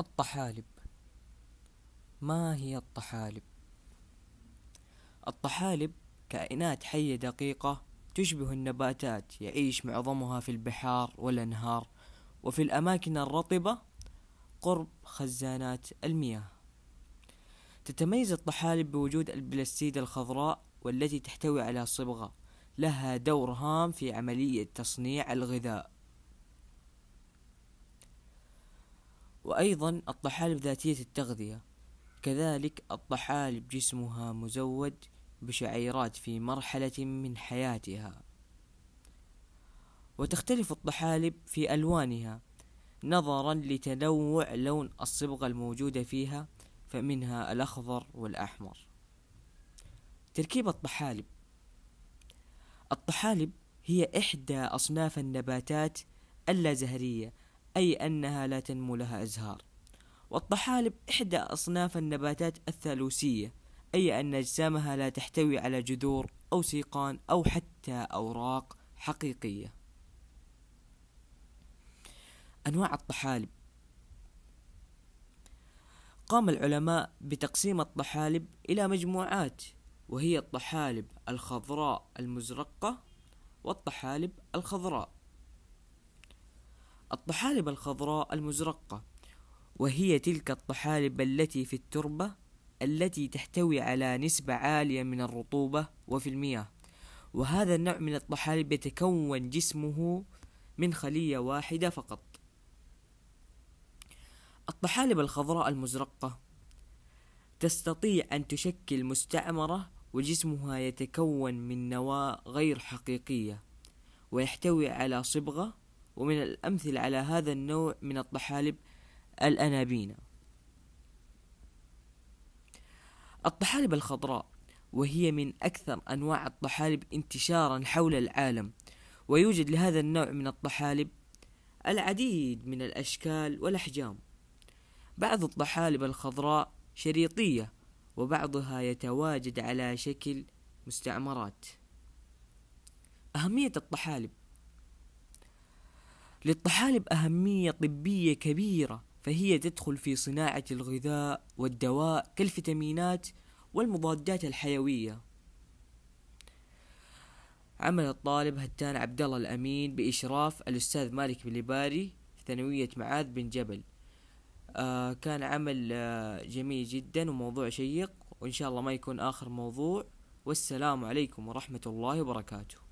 الطحالب ما هي الطحالب الطحالب كائنات حيه دقيقه تشبه النباتات يعيش معظمها في البحار والانهار وفي الاماكن الرطبه قرب خزانات المياه تتميز الطحالب بوجود البلاستيد الخضراء والتي تحتوي على صبغه لها دور هام في عمليه تصنيع الغذاء وأيضا الطحالب ذاتية التغذية كذلك الطحالب جسمها مزود بشعيرات في مرحلة من حياتها وتختلف الطحالب في ألوانها نظرا لتنوع لون الصبغة الموجودة فيها فمنها الأخضر والأحمر تركيب الطحالب الطحالب هي إحدى أصناف النباتات اللازهرية زهرية أي أنها لا تنمو لها أزهار والطحالب إحدى أصناف النباتات الثالوسية أي أن أجسامها لا تحتوي على جذور أو سيقان أو حتى أوراق حقيقية أنواع الطحالب قام العلماء بتقسيم الطحالب إلى مجموعات وهي الطحالب الخضراء المزرقة والطحالب الخضراء الطحالب الخضراء المزرقة وهي تلك الطحالب التي في التربة التي تحتوي على نسبة عالية من الرطوبة وفي المياه وهذا النوع من الطحالب يتكون جسمه من خلية واحدة فقط الطحالب الخضراء المزرقة تستطيع أن تشكل مستعمرة وجسمها يتكون من نواة غير حقيقية ويحتوي على صبغة ومن الأمثلة على هذا النوع من الطحالب الأنابينا الطحالب الخضراء وهي من أكثر أنواع الطحالب انتشارا حول العالم ويوجد لهذا النوع من الطحالب العديد من الأشكال والأحجام بعض الطحالب الخضراء شريطية وبعضها يتواجد على شكل مستعمرات أهمية الطحالب للطحالب أهمية طبية كبيرة فهي تدخل في صناعة الغذاء والدواء كالفيتامينات والمضادات الحيوية عمل الطالب هتان عبد الله الأمين بإشراف الأستاذ مالك بليباري في ثانوية معاذ بن جبل آه كان عمل آه جميل جدا وموضوع شيق وإن شاء الله ما يكون آخر موضوع والسلام عليكم ورحمة الله وبركاته